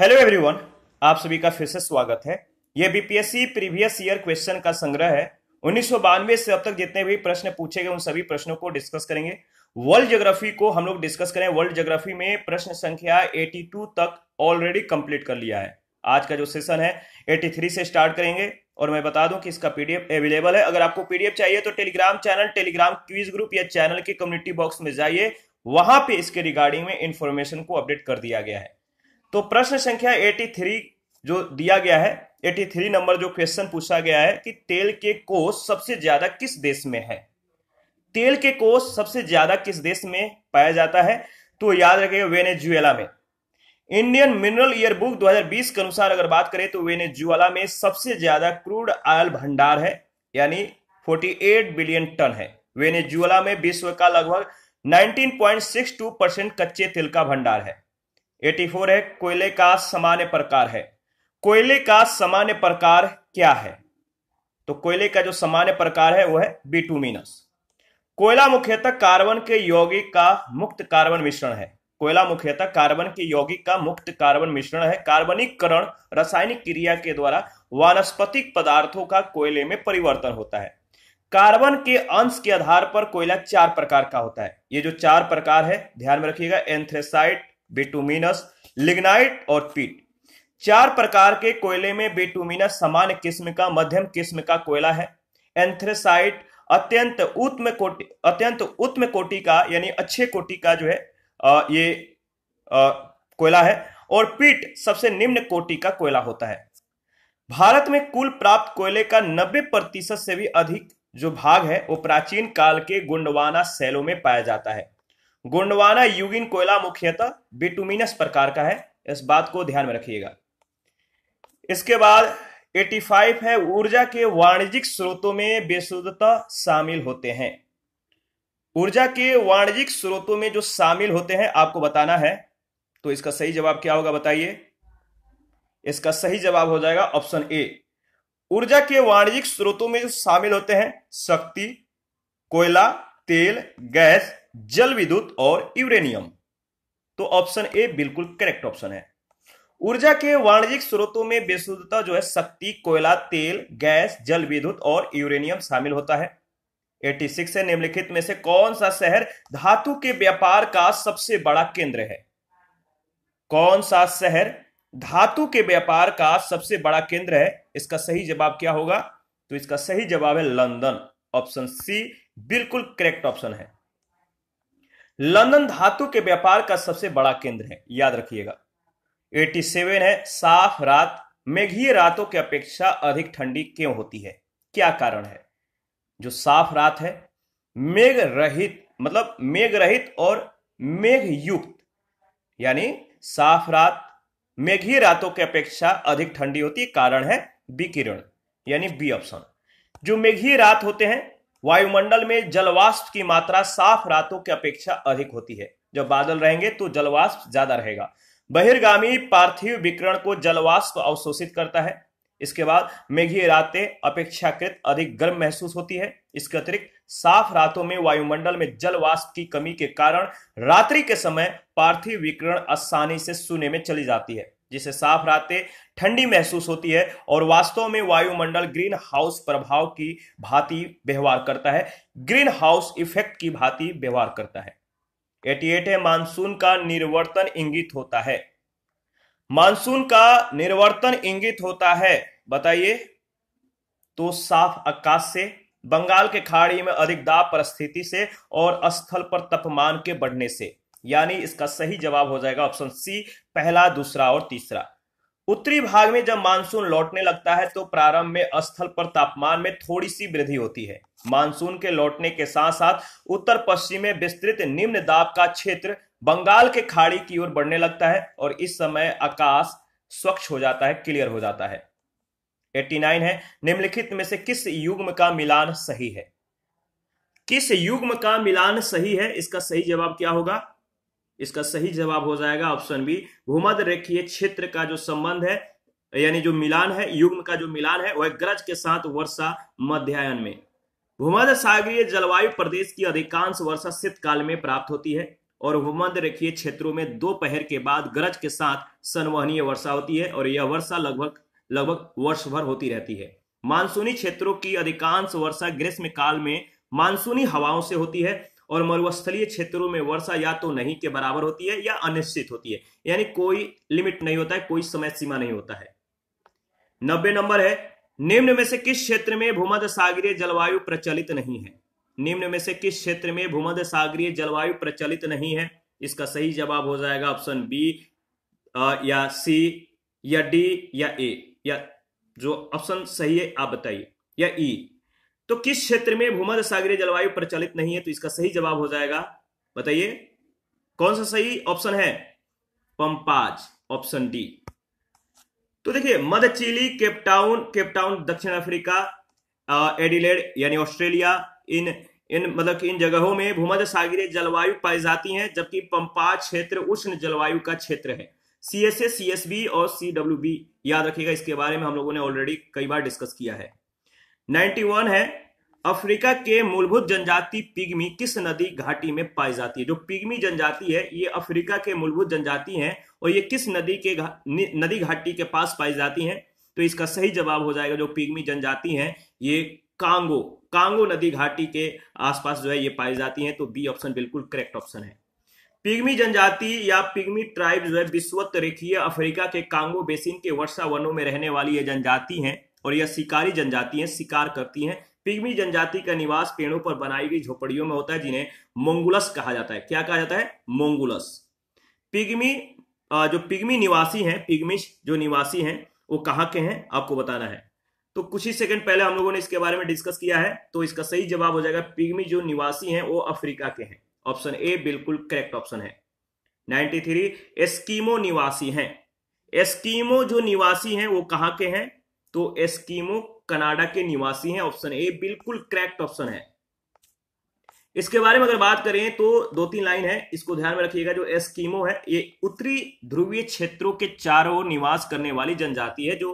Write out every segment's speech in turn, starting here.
Hello everyone आप सभी का फिर से स्वागत है यह बीपीएससी प्रीवियस ईयर क्वेश्चन का संग्रह है उन्नीस से अब तक जितने भी प्रश्न पूछे गए उन सभी प्रश्नों को डिस्कस करेंगे वर्ल्ड ज्योग्राफी को हम लोग डिस्कस करें वर्ल्ड ज्योग्राफी में प्रश्न संख्या 82 तक ऑलरेडी कंप्लीट कर लिया है आज का जो सेशन है 83 से स्टार्ट करेंगे और मैं बता दूं कि इसका पीडीएफ अवेलेबल है अगर आपको पीडीएफ चाहिए तो Telegram channel Telegram quiz group या चैनल के कम्युनिटी बॉक्स में जाइए वहां पे इसके रिगार्डिंग में इंफॉर्मेशन को अपडेट कर दिया गया है तो प्रश्न संख्या 83 जो दिया गया है 83 नंबर जो क्वेश्चन पूछा गया है कि तेल के कोष सबसे ज्यादा किस देश में है तेल के कोष सबसे ज्यादा किस देश में पाया जाता है तो याद रखेगा वेनेजुएला में इंडियन मिनरल ईयर बुक 2020 के अनुसार अगर बात करें तो वेनेजुएला में सबसे ज्यादा क्रूड ऑयल भंडार है यानी 48 बिलियन टन है वेनेजुएला में विश्व का लगभग 19.62 परसेंट कच्चे तेल का भंडार है 84 है कोयले का सामान्य प्रकार है कोयले का सामान्य प्रकार क्या है तो कोयले का जो सामान्य प्रकार है वो है बिटूमिनस कोयला मुख्यतः कार्बन के यौगिक का मुक्त कार्बन मिश्रण है कोयला मुख्यतः कार्बन के यौगिक का मुक्त कार्बन मिश्रण है कार्बनिककरण रासायनिक क्रिया के द्वारा वानस्पतिक पदार्थों का कोयले में परिवर्तन होता है कार्बन के अंश के आधार पर कोयला चार प्रकार का होता है ये जो चार प्रकार है ध्यान में रखिएगा एंथ्रेसाइट बेटूमिनस लिग्नाइट और पीट चार प्रकार के कोयले में बेटूमिनस सामान्य किस्म का मध्यम किस्म का कोयला है एंथ्रेसाइट अत्यंत उत्म कोटि अत्यंत उत्म कोटि का यानी अच्छे कोटि का जो है आ, ये कोयला है और पीट सबसे निम्न कोटि का कोयला होता है भारत में कुल प्राप्त कोयले का 90 प्रतिशत से भी अधिक जो भाग है वो प्राचीन काल के गुंडवाना सेलों में पाया जाता है गोंडवाना युगिन कोयला मुख्यतः बिटुमिनस प्रकार का है इस बात को ध्यान में रखिएगा इसके बाद 85 है ऊर्जा के वाणिज्यिक स्रोतों में बेसुद्धता शामिल होते हैं ऊर्जा के वाणिज्यिक स्रोतों में जो शामिल होते हैं आपको बताना है तो इसका सही जवाब क्या होगा बताइए इसका सही जवाब हो जाएगा ऑप्शन ए ऊर्जा के वाणिज्यिक स्रोतों में जो शामिल होते हैं शक्ति कोयला तेल गैस जल विद्युत और यूरेनियम तो ऑप्शन ए बिल्कुल करेक्ट ऑप्शन है ऊर्जा के वाणिज्यिक स्रोतों में बेसुद्धता जो है शक्ति कोयला तेल गैस जल विद्युत और यूरेनियम शामिल होता है 86 है निम्नलिखित में से कौन सा शहर धातु के व्यापार का सबसे बड़ा केंद्र है कौन सा शहर धातु के व्यापार का सबसे बड़ा केंद्र है इसका सही जवाब क्या होगा तो इसका सही जवाब है लंदन ऑप्शन सी बिल्कुल करेक्ट ऑप्शन है लंदन धातु के व्यापार का सबसे बड़ा केंद्र है याद रखिएगा 87 है साफ रात मेघीय रातों की अपेक्षा अधिक ठंडी क्यों होती है क्या कारण है जो साफ रात है मेघ रहित मतलब मेघ रहित और मेघ युक्त यानी साफ रात मेघी रातों की अपेक्षा अधिक ठंडी होती है कारण है विकिरण यानी बी ऑप्शन जो मेघी रात होते हैं वायुमंडल में जलवाष्प की मात्रा साफ रातों की अपेक्षा अधिक होती है जब बादल रहेंगे तो जलवाष्प ज्यादा रहेगा बहिर्गामी पार्थिव विकरण को जलवाष्प अवशोषित करता है इसके बाद मेघी रातें अपेक्षाकृत अधिक गर्म महसूस होती है इसके अतिरिक्त साफ रातों में वायुमंडल में जलवाष्प की कमी के कारण रात्रि के समय पार्थिव विकिरण आसानी से सुने में चली जाती है जिसे साफ रातें ठंडी महसूस होती है और वास्तव में वायुमंडल ग्रीन हाउस प्रभाव की भांति व्यवहार करता है ग्रीन हाउस इफेक्ट की भांति व्यवहार करता है 88 मानसून का निर्वर्तन इंगित होता है मानसून का निर्वर्तन इंगित होता है बताइए तो साफ आकाश से बंगाल के खाड़ी में अधिक दाब परिस्थिति से और स्थल पर तापमान के बढ़ने से यानी इसका सही जवाब हो जाएगा ऑप्शन सी पहला दूसरा और तीसरा उत्तरी भाग में जब मानसून लौटने लगता है तो प्रारंभ में स्थल पर तापमान में थोड़ी सी वृद्धि होती है मानसून के लौटने के साथ साथ उत्तर पश्चिम में विस्तृत निम्न दाब का क्षेत्र बंगाल के खाड़ी की ओर बढ़ने लगता है और इस समय आकाश स्वच्छ हो जाता है क्लियर हो जाता है 89 है निम्नलिखित में से किस युग्म का मिलान सही है किस युग्म का मिलान सही है इसका सही जवाब क्या होगा इसका सही जवाब हो जाएगा ऑप्शन बी भूमध्य रेखीय क्षेत्र का जो संबंध है यानी जो मिलान है युग्म का जो मिलान है वह ग्रज के साथ वर्षा मध्यायन में भूमध्य सागरीय जलवायु प्रदेश की अधिकांश वर्षा शीतकाल में प्राप्त होती है और भूमध्य रेखीय क्षेत्रों में दोपहर के बाद गरज के साथ संवहनीय वर्षा होती है और यह वर्षा लगभग लगभग वर्ष भर होती रहती है मानसूनी क्षेत्रों की अधिकांश वर्षा ग्रीष्म काल में मानसूनी हवाओं से होती है और मरुस्थलीय क्षेत्रों में वर्षा या तो नहीं के बराबर होती है या अनिश्चित होती है यानी कोई लिमिट नहीं होता है कोई समय सीमा नहीं होता है नब्बे नंबर है निम्न में से किस क्षेत्र में भूमध सागरीय जलवायु प्रचलित नहीं है निम्न में से किस क्षेत्र में भूमध सागरीय जलवायु प्रचलित नहीं है इसका सही जवाब हो जाएगा ऑप्शन बी या सी या डी या ए या जो ऑप्शन सही है आप बताइए या ई तो किस क्षेत्र में भूमध्य सागरीय जलवायु प्रचलित नहीं है तो इसका सही जवाब हो जाएगा बताइए कौन सा सही ऑप्शन है पंपाज ऑप्शन डी तो देखिए मध्य चिली केपटाउन केपटाउन दक्षिण अफ्रीका एडिलेड यानी ऑस्ट्रेलिया इन इन मतलब कि इन जगहों में भूमध्य सागरीय जलवायु पाई जाती है जबकि पंपा क्षेत्र उष्ण जलवायु का क्षेत्र है सी एस और सी डब्ल्यू बी याद रखिएगा इसके बारे में हम लोगों ने ऑलरेडी कई बार डिस्कस किया है 91 है अफ्रीका के मूलभूत जनजाति पिग्मी किस नदी घाटी में पाई जाती है जो पिग्मी जनजाति है ये अफ्रीका के मूलभूत जनजाति हैं और ये किस नदी के घा, नदी घाटी के पास पाई जाती हैं तो इसका सही जवाब हो जाएगा जो पिग्मी जनजाति हैं ये कांगो कांगो नदी घाटी के आसपास जो है ये पाई जाती हैं तो बी ऑप्शन बिल्कुल करेक्ट ऑप्शन है पिग्मी जनजाति या पिग्मी ट्राइब जो है विश्वत रेखीय अफ्रीका के कांगो बेसिन के वर्षा वनों में रहने वाली ये जनजाति हैं और यह शिकारी है शिकार करती हैं पिग्मी जनजाति का निवास पेड़ों पर बनाई गई झोपड़ियों में होता है जिन्हें मोंगुलस कहा जाता है क्या कहा जाता है मोंगुलस पिग्मी जो पिग्मी निवासी हैं पिग्मी जो निवासी हैं वो कहाँ के हैं आपको बताना है तो कुछ ही सेकंड पहले हम लोगों ने इसके बारे में डिस्कस किया है तो इसका सही जवाब हो जाएगा पिग्मी जो निवासी हैं वो अफ्रीका के हैं ऑप्शन ए बिल्कुल करेक्ट ऑप्शन है 93 एस्कीमो निवासी हैं एस्कीमो जो निवासी हैं वो कहाँ के हैं तो एस्कीमो कनाडा के निवासी हैं ऑप्शन ए बिल्कुल करेक्ट ऑप्शन है इसके बारे में अगर बात करें तो दो तीन लाइन है इसको ध्यान में रखिएगा जो एस्कीमो है ये उत्तरी ध्रुवीय क्षेत्रों के चारों ओर निवास करने वाली जनजाति है जो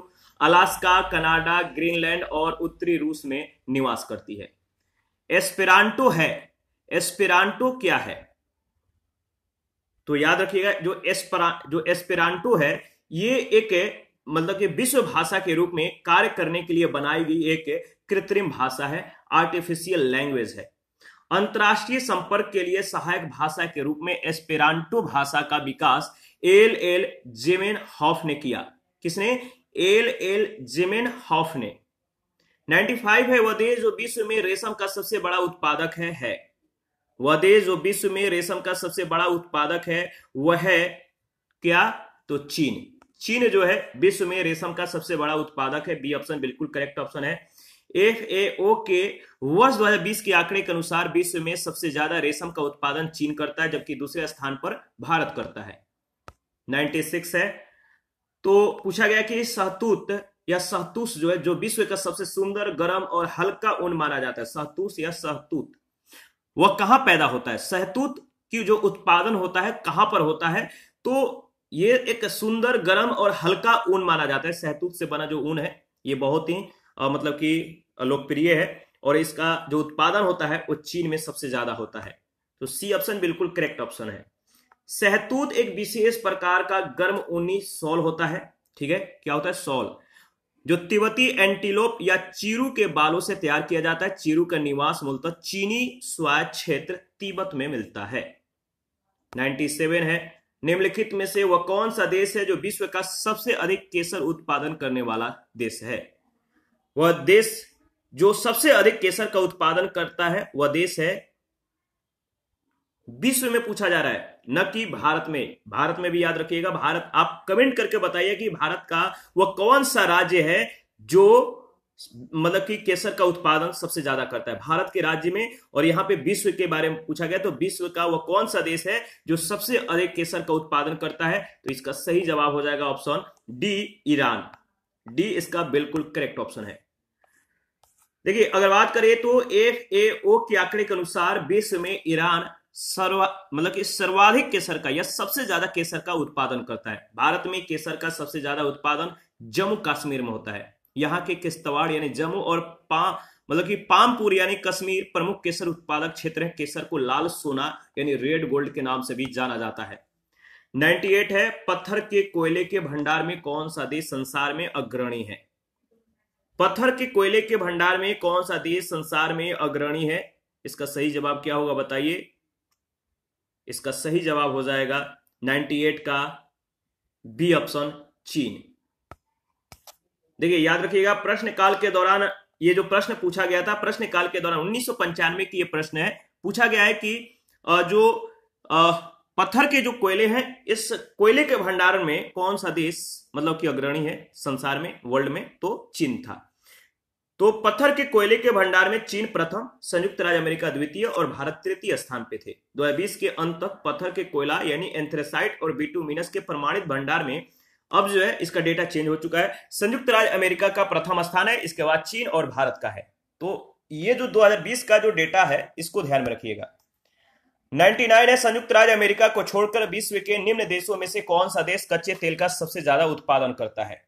अलास्का कनाडा ग्रीनलैंड और उत्तरी रूस में निवास करती है एस्पेरांटो है एस्पेरांटो क्या है तो याद रखिएगा जो एस्परा जो एस्पेरांटो है ये एक मतलब कि विश्व भाषा के रूप में कार्य करने के लिए बनाई गई एक कृत्रिम भाषा है आर्टिफिशियल लैंग्वेज है अंतर्राष्ट्रीय संपर्क के लिए सहायक भाषा के रूप में एस्पेरांटो भाषा का विकास एल एल जेमेन हॉफ ने किया किसने एल एल जेमेन हॉफ ने 95 है वह देश जो विश्व में रेशम का सबसे बड़ा उत्पादक है, है। वह देश जो विश्व में रेशम का सबसे बड़ा उत्पादक है वह है क्या तो चीन चीन जो है विश्व में रेशम का सबसे बड़ा उत्पादक है बी ऑप्शन बिल्कुल करेक्ट ऑप्शन है एफ ए ओ के वर्ष 2020 के आंकड़े के अनुसार विश्व में सबसे ज्यादा रेशम का उत्पादन चीन करता है जबकि दूसरे स्थान पर भारत करता है 96 है तो पूछा गया कि सहतूत या सहतूस जो है जो विश्व का सबसे सुंदर गर्म और हल्का ऊन माना जाता है सहतूस या सहतूत वह कहां पैदा होता है सहतूत की जो उत्पादन होता है कहां पर होता है तो ये एक सुंदर गर्म और हल्का ऊन माना जाता है सहतूत से बना जो ऊन है ये बहुत ही मतलब कि लोकप्रिय है और इसका जो उत्पादन होता है वो चीन में सबसे ज्यादा होता है तो सी ऑप्शन बिल्कुल करेक्ट ऑप्शन है सहतूत एक विशेष प्रकार का गर्म ऊनी सॉल होता है ठीक है क्या होता है सॉल जो तिब्बती एंटीलोप या चीरू के बालों से तैयार किया जाता है चीरू का निवास मूलतः चीनी स्वायत्त क्षेत्र तिब्बत में मिलता है 97 है निम्नलिखित में से वह कौन सा देश है जो विश्व का सबसे अधिक केसर उत्पादन करने वाला देश है वह देश जो सबसे अधिक केसर का उत्पादन करता है वह देश है विश्व में पूछा जा रहा है न कि भारत में भारत में भी याद रखिएगा भारत आप कमेंट करके बताइए कि भारत का वह कौन सा राज्य है जो मतलब कि केसर का उत्पादन सबसे ज्यादा करता है भारत के राज्य में और यहाँ पे विश्व के बारे में पूछा गया तो विश्व का वह कौन सा देश है जो सबसे अधिक केसर का उत्पादन करता है तो इसका सही जवाब हो जाएगा ऑप्शन डी ईरान डी इसका बिल्कुल करेक्ट ऑप्शन है देखिए अगर बात करें तो एफ ए ओ के आंकड़े के अनुसार विश्व में ईरान सर्वा मतलब कि सर्वाधिक केसर का या सबसे ज्यादा केसर का उत्पादन करता है भारत में केसर का सबसे ज्यादा उत्पादन जम्मू कश्मीर में होता है यहाँ के किश्तवाड़ यानी जम्मू और पा मतलब कि पामपुर यानी कश्मीर प्रमुख केसर उत्पादक क्षेत्र है केसर को लाल सोना यानी रेड गोल्ड के नाम से भी जाना जाता है 98 है पत्थर के कोयले के भंडार में कौन सा देश संसार में अग्रणी है पत्थर के कोयले के भंडार में कौन सा देश संसार में अग्रणी है इसका सही जवाब क्या होगा बताइए इसका सही जवाब हो जाएगा 98 का बी ऑप्शन चीन देखिए याद रखिएगा प्रश्न काल के दौरान ये जो प्रश्न पूछा गया था प्रश्न काल के दौरान उन्नीस की ये प्रश्न है पूछा गया है कि जो पत्थर के जो कोयले हैं इस कोयले के भंडारण में कौन सा देश मतलब कि अग्रणी है संसार में वर्ल्ड में तो चीन था तो पत्थर के कोयले के भंडार में चीन प्रथम संयुक्त राज्य अमेरिका द्वितीय और भारत तृतीय स्थान पे थे 2020 के अंत तक पत्थर के कोयला यानी एंथ्रेसाइट और बीटूमिनस के प्रमाणित भंडार में अब जो है इसका डेटा चेंज हो चुका है संयुक्त राज्य अमेरिका का प्रथम स्थान है इसके बाद चीन और भारत का है तो ये जो 2020 का जो डेटा है इसको ध्यान में रखिएगा 99 है संयुक्त राज्य अमेरिका को छोड़कर विश्व के निम्न देशों में से कौन सा देश कच्चे तेल का सबसे ज्यादा उत्पादन करता है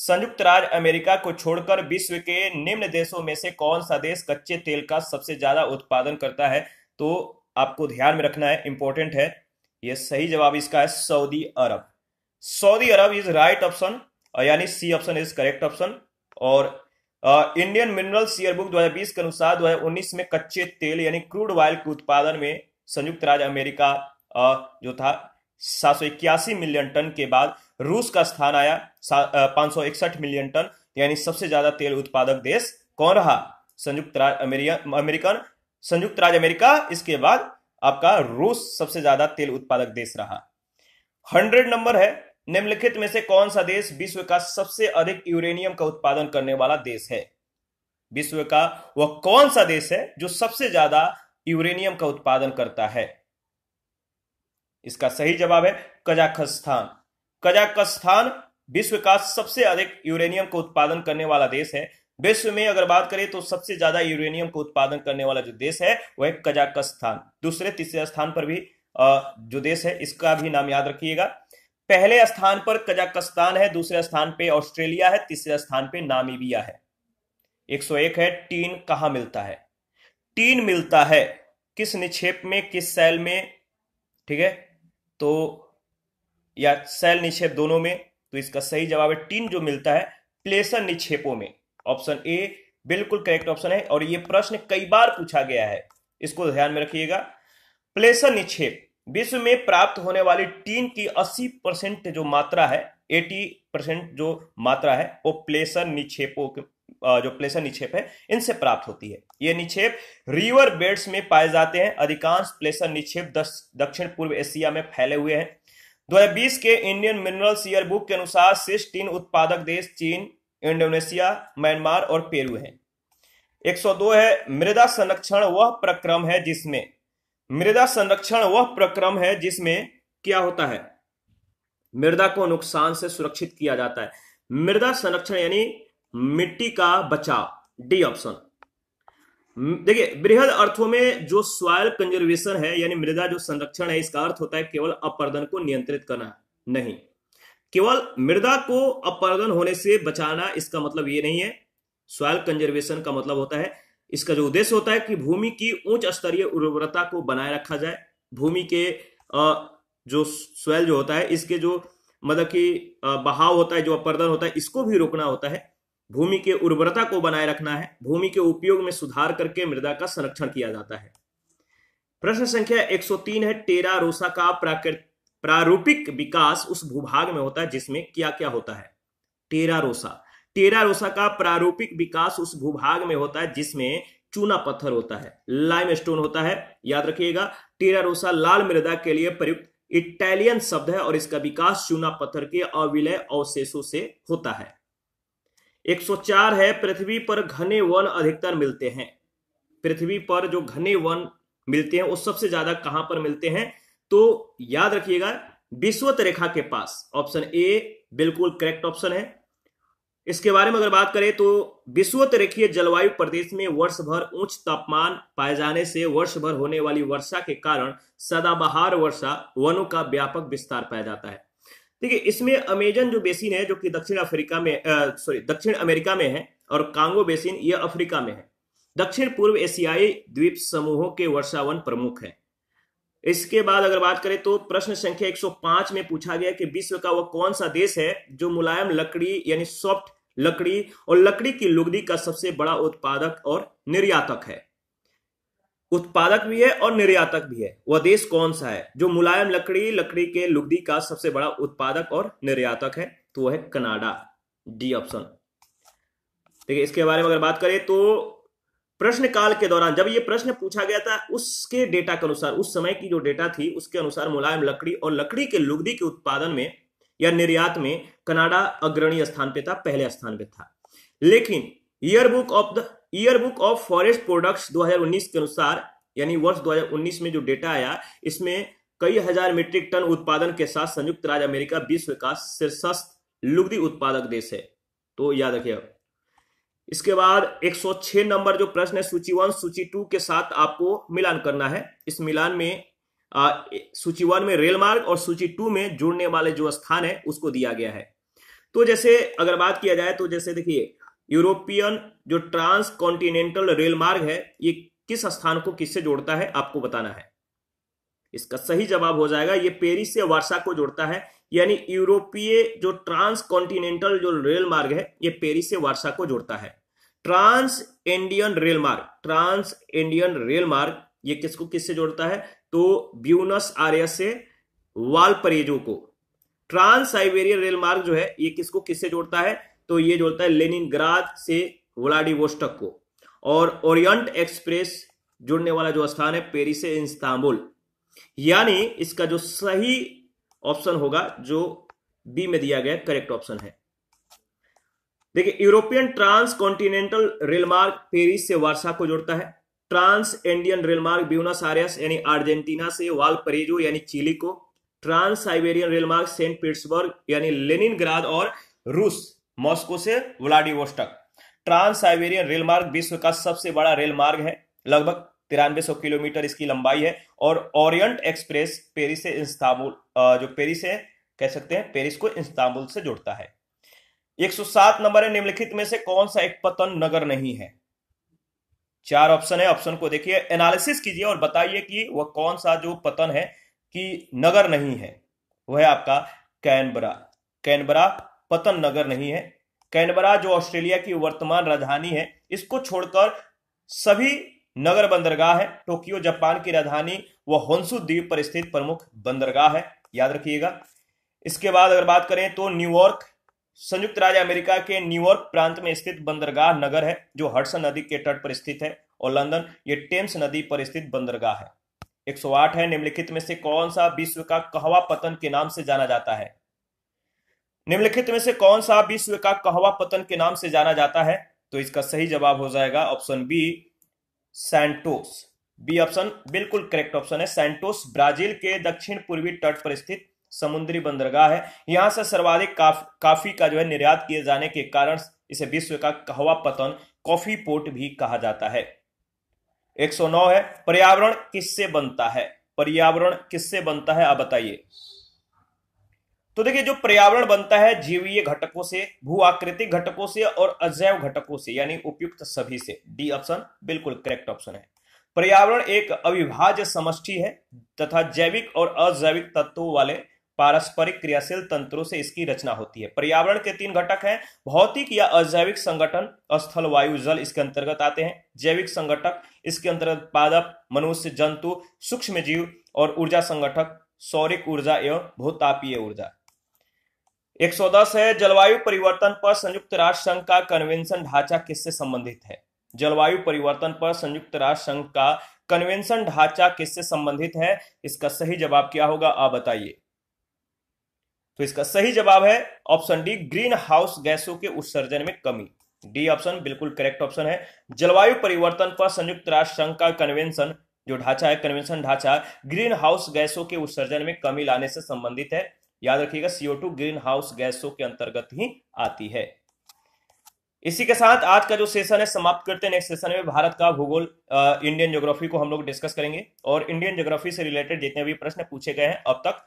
संयुक्त राज्य अमेरिका को छोड़कर विश्व के निम्न देशों में से कौन सा देश कच्चे तेल का सबसे ज्यादा उत्पादन करता है तो आपको ध्यान में रखना है इंपॉर्टेंट है यह सही जवाब इसका है Saudi Arab Saudi Arab is right option यानी C option is correct option और इंडियन मिनरल्स दो बुक बीस के अनुसार दो हजार उन्नीस में कच्चे तेल यानी क्रूड ऑयल के उत्पादन में संयुक्त राज्य अमेरिका जो था सात सौ इक्यासी मिलियन टन के बाद रूस का स्थान आया पांच सौ इकसठ मिलियन टन यानी सबसे ज्यादा तेल उत्पादक देश कौन रहा संयुक्त राज्य अमेरिकन संयुक्त राज्य अमेरिका इसके बाद आपका रूस सबसे ज्यादा तेल उत्पादक देश रहा हंड्रेड नंबर है निम्नलिखित में से कौन सा देश विश्व का सबसे अधिक यूरेनियम का उत्पादन करने वाला देश है विश्व का वह कौन सा देश है जो सबसे ज्यादा यूरेनियम का उत्पादन करता है इसका सही जवाब है कजाखस्तान कजाखस्तान विश्व का सबसे अधिक यूरेनियम का उत्पादन करने वाला देश है विश्व में अगर बात करें तो सबसे ज्यादा यूरेनियम का उत्पादन करने वाला जो देश है वह है दूसरे तीसरे स्थान पर भी जो देश है इसका भी नाम याद रखिएगा पहले स्थान पर कजाकिस्तान है दूसरे स्थान पे ऑस्ट्रेलिया है तीसरे स्थान पे नामीबिया है 101 है टीन कहा मिलता है टीन मिलता है किस निक्षेप में किस सेल में ठीक है तो या सेल निक्षेप दोनों में तो इसका सही जवाब है टीन जो मिलता है प्लेसर निक्षेपों में ऑप्शन ए बिल्कुल करेक्ट ऑप्शन है और यह प्रश्न कई बार पूछा गया है इसको ध्यान में रखिएगा प्लेसर निक्षेप विश्व में प्राप्त होने वाली टीन की 80 परसेंट जो मात्रा है 80 परसेंट जो मात्रा है वो प्लेसर निक्षेपों के जो प्लेसर निक्षेप है इनसे प्राप्त होती है ये निक्षेप रिवर बेड्स में पाए जाते हैं अधिकांश प्लेसर निक्षेप दक्षिण पूर्व एशिया में फैले हुए हैं 2020 के इंडियन मिनरल ईयर बुक के अनुसार शीर्ष तीन उत्पादक देश चीन इंडोनेशिया म्यांमार और पेरू हैं 102 है मृदा संरक्षण वह प्रक्रम है जिसमें मृदा संरक्षण वह प्रक्रम है जिसमें क्या होता है मृदा को नुकसान से सुरक्षित किया जाता है मृदा संरक्षण यानी मिट्टी का बचाव डी ऑप्शन देखिए बृहद अर्थों में जो सॉयल कंजर्वेशन है यानी मृदा जो संरक्षण है इसका अर्थ होता है केवल अपर्दन को नियंत्रित करना नहीं केवल मृदा को अपर्दन होने से बचाना इसका मतलब ये नहीं है सॉयल कंजर्वेशन का मतलब होता है इसका जो उद्देश्य होता है कि भूमि की उच्च स्तरीय उर्वरता को बनाए रखा जाए भूमि के जो स्वेल जो होता है इसके जो मतलब कि बहाव होता है जो अपर्दन होता है इसको भी रोकना होता है भूमि के उर्वरता को बनाए रखना है भूमि के उपयोग में सुधार करके मृदा का संरक्षण किया जाता है प्रश्न संख्या 103 है टेरा रोसा का प्रारूपिक विकास उस भूभाग में होता है जिसमें क्या क्या होता है टेरा रोसा टेरा रोसा का प्रारूपिक विकास उस भूभाग में होता है जिसमें चूना पत्थर होता है लाइम स्टोन होता है याद रखिएगा टेरा रोसा लाल मृदा के लिए प्रयुक्त इटालियन शब्द है और इसका विकास चूना पत्थर के अविलय अवशेषों से होता है 104 है पृथ्वी पर घने वन अधिकतर मिलते हैं पृथ्वी पर जो घने वन मिलते हैं वो सबसे ज्यादा कहां पर मिलते हैं तो याद रखिएगा विश्वत रेखा के पास ऑप्शन ए बिल्कुल करेक्ट ऑप्शन है इसके बारे में अगर बात करें तो विश्वोत्तरीय जलवायु प्रदेश में वर्ष भर उच्च तापमान पाए जाने से वर्ष भर होने वाली वर्षा के कारण सदाबहार वर्षा वनों का व्यापक विस्तार पाया जाता है ठीक है इसमें अमेजन जो बेसिन है जो कि दक्षिण अफ्रीका में सॉरी दक्षिण अमेरिका में है और कांगो बेसिन यह अफ्रीका में है दक्षिण पूर्व एशियाई द्वीप समूहों के वर्षावन प्रमुख है इसके बाद अगर बात करें तो प्रश्न संख्या 105 में पूछा गया कि विश्व का वह कौन सा देश है जो मुलायम लकड़ी यानी सॉफ्ट लकड़ी और लकड़ी की लुगदी का सबसे बड़ा उत्पादक और निर्यातक है उत्पादक भी है और निर्यातक भी है वह देश कौन सा है जो मुलायम लकड़ी लकड़ी के लुगदी का सबसे बड़ा उत्पादक और निर्यातक है तो वह है कनाडा डी ऑप्शन ठीक है इसके बारे में अगर बात करें तो प्रश्न काल के दौरान जब ये प्रश्न पूछा गया था उसके डेटा के अनुसार उस समय की जो डेटा थी उसके अनुसार मुलायम लकड़ी और लकड़ी के लुगदी के उत्पादन में या निर्यात में कनाडा अग्रणी स्थान पे था पहले स्थान पे था लेकिन year book of the year book of forest products 2019 के अनुसार यानी वर्ष 2019 में जो डेटा आया इसमें कई हजार मीट्रिक टन उत्पादन के साथ संयुक्त राज्य अमेरिका विश्व का शीर्षस्थ लुगदी उत्पादक देश है तो याद रखिएगा इसके बाद 106 नंबर जो प्रश्न है सूची वन सूची टू के साथ आपको मिलान करना है इस मिलान में सूची वन में रेल मार्ग और सूची टू में जुड़ने वाले जो स्थान है उसको दिया गया है तो जैसे अगर बात किया जाए तो जैसे देखिए यूरोपियन जो ट्रांस कॉन्टिनेंटल रेल मार्ग है ये किस स्थान को किससे जोड़ता है आपको बताना है इसका सही जवाब हो जाएगा ये पेरिस से वार्षा को जोड़ता है यानी यूरोपीय जो ट्रांस कॉन्टिनेंटल जो रेल मार्ग है ये पेरिस से वार्षा को जोड़ता है ट्रांस इंडियन रेल मार्ग ट्रांस इंडियन रेल मार्ग ये किसको किससे जोड़ता है तो ब्यूनस आर्य से वालपरेजो को ट्रांस साइबेरियन रेल मार्ग जो है ये किसको किससे जोड़ता है तो ये जोड़ता है लेनिन से व्लाडिवोस्टक को और ओरियंट एक्सप्रेस जुड़ने वाला जो स्थान है पेरिस से इंस्तांबुल यानी इसका जो सही ऑप्शन होगा जो बी में दिया गया करेक्ट ऑप्शन है देखिए यूरोपियन ट्रांस कॉन्टिनेंटल रेलमार्ग पेरिस से वार्सा को जोड़ता है ट्रांस इंडियन रेलमार्ग ब्यूनस आर्यस यानी अर्जेंटीना से वाल परेजो यानी चिली को ट्रांस साइबेरियन रेलमार्ग सेंट पीटर्सबर्ग यानी लेनिनग्राद और रूस मॉस्को से व्लाडिवोस्टक ट्रांस साइबेरियन रेलमार्ग विश्व का सबसे बड़ा रेलमार्ग है लगभग तिरानवे सौ किलोमीटर इसकी लंबाई है और ओरियंट एक्सप्रेस पेरिस से इस्तांबुल जो पेरिस है कह सकते हैं पेरिस को इस्तांबुल से जोड़ता है 107 नंबर है निम्नलिखित में से कौन सा एक पतन नगर नहीं है चार ऑप्शन है ऑप्शन को देखिए एनालिसिस कीजिए और बताइए कि वह कौन सा जो पतन है कि नगर नहीं है वह है आपका कैनबरा कैनबरा पतन नगर नहीं है कैनबरा जो ऑस्ट्रेलिया की वर्तमान राजधानी है इसको छोड़कर सभी नगर बंदरगाह है टोक्यो जापान की राजधानी व होन्सु द्वीप पर स्थित प्रमुख बंदरगाह है याद रखिएगा इसके बाद अगर बात करें तो न्यूयॉर्क संयुक्त राज्य अमेरिका के न्यूयॉर्क प्रांत में स्थित बंदरगाह नगर है जो हडसन नदी के तट पर स्थित है और लंदन ये टेम्स नदी पर स्थित बंदरगाह है 108 है निम्नलिखित में से कौन सा विश्व का कहवा पतन के नाम से जाना जाता है निम्नलिखित में से कौन सा विश्व का कहवा पतन के नाम से जाना जाता है तो इसका सही जवाब हो जाएगा option B Santos B option बिल्कुल करेक्ट ऑप्शन है सैंटोस ब्राजील के दक्षिण पूर्वी तट पर स्थित समुद्री बंदरगाह है यहां से सर्वाधिक काफ, काफी का जो है निर्यात किए जाने के कारण इसे विश्व का कहवा पतन कॉफी पोर्ट भी कहा जाता है 109 है पर्यावरण किससे बनता है पर्यावरण किससे बनता है आप बताइए तो देखिए जो पर्यावरण बनता है जीवीय घटकों से भू आकृतिक घटकों से और अजैव घटकों से यानी उपयुक्त सभी से डी ऑप्शन बिल्कुल करेक्ट ऑप्शन है पर्यावरण एक अविभाज्य समष्टि है तथा जैविक और अजैविक तत्वों वाले पारस्परिक क्रियाशील तंत्रों से इसकी रचना होती है पर्यावरण के तीन घटक हैं भौतिक या अजैविक संगठन स्थल वायु जल इसके अंतर्गत आते हैं जैविक संगठक इसके अंतर्गत पादप मनुष्य जंतु सूक्ष्म जीव और ऊर्जा संगठक सौरिक ऊर्जा एवं भूतापीय ऊर्जा 110 है जलवायु परिवर्तन पर संयुक्त राष्ट्र संघ का कन्वेंशन ढांचा किससे संबंधित है जलवायु परिवर्तन पर संयुक्त राष्ट्र संघ का कन्वेंशन ढांचा किससे संबंधित है इसका सही जवाब क्या होगा आप बताइए तो इसका सही जवाब है ऑप्शन डी ग्रीन हाउस गैसों के उत्सर्जन में कमी डी ऑप्शन बिल्कुल करेक्ट ऑप्शन है जलवायु परिवर्तन पर संयुक्त राष्ट्र संघ का कन्वेंशन जो ढांचा है कन्वेंशन ढांचा ग्रीन हाउस गैसों के उत्सर्जन में कमी लाने से संबंधित है याद रखिएगा सीओ टू ग्रीन हाउस गैसों के अंतर्गत ही आती है इसी के साथ आज का जो सेशन है समाप्त करते हैं नेक्स्ट सेशन में भारत का भूगोल इंडियन ज्योग्राफी को हम लोग डिस्कस करेंगे और इंडियन ज्योग्राफी से रिलेटेड जितने भी प्रश्न पूछे गए हैं अब तक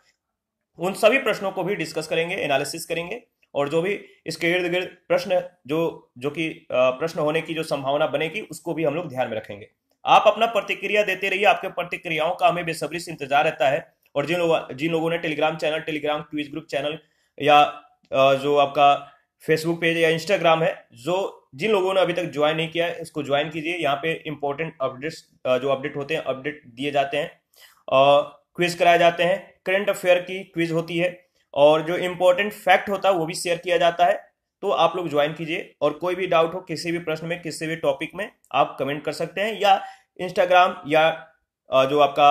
उन सभी प्रश्नों को भी डिस्कस करेंगे एनालिसिस करेंगे और जो भी इसके इर्द गिर्द प्रश्न जो जो कि प्रश्न होने की जो संभावना बनेगी उसको भी हम लोग ध्यान में रखेंगे आप अपना प्रतिक्रिया देते रहिए आपके प्रतिक्रियाओं का हमें बेसब्री से इंतजार रहता है और जिन लोग जिन लोगों ने Telegram channel Telegram quiz group channel या जो आपका फेसबुक पेज या इंस्टाग्राम है जो जिन लोगों ने अभी तक ज्वाइन नहीं किया है इसको ज्वाइन कीजिए यहाँ पे इंपॉर्टेंट अपडेट्स जो अपडेट होते हैं अपडेट दिए जाते हैं क्विज कराए जाते हैं करंट अफेयर की क्विज होती है और जो इंपॉर्टेंट फैक्ट होता है वो भी शेयर किया जाता है तो आप लोग ज्वाइन कीजिए और कोई भी डाउट हो किसी भी प्रश्न में किसी भी टॉपिक में आप कमेंट कर सकते हैं या इंस्टाग्राम या जो आपका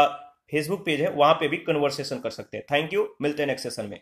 फेसबुक पेज है वहां पे भी कन्वर्सेशन कर सकते हैं थैंक यू मिलते हैं नेक्स्ट सेशन में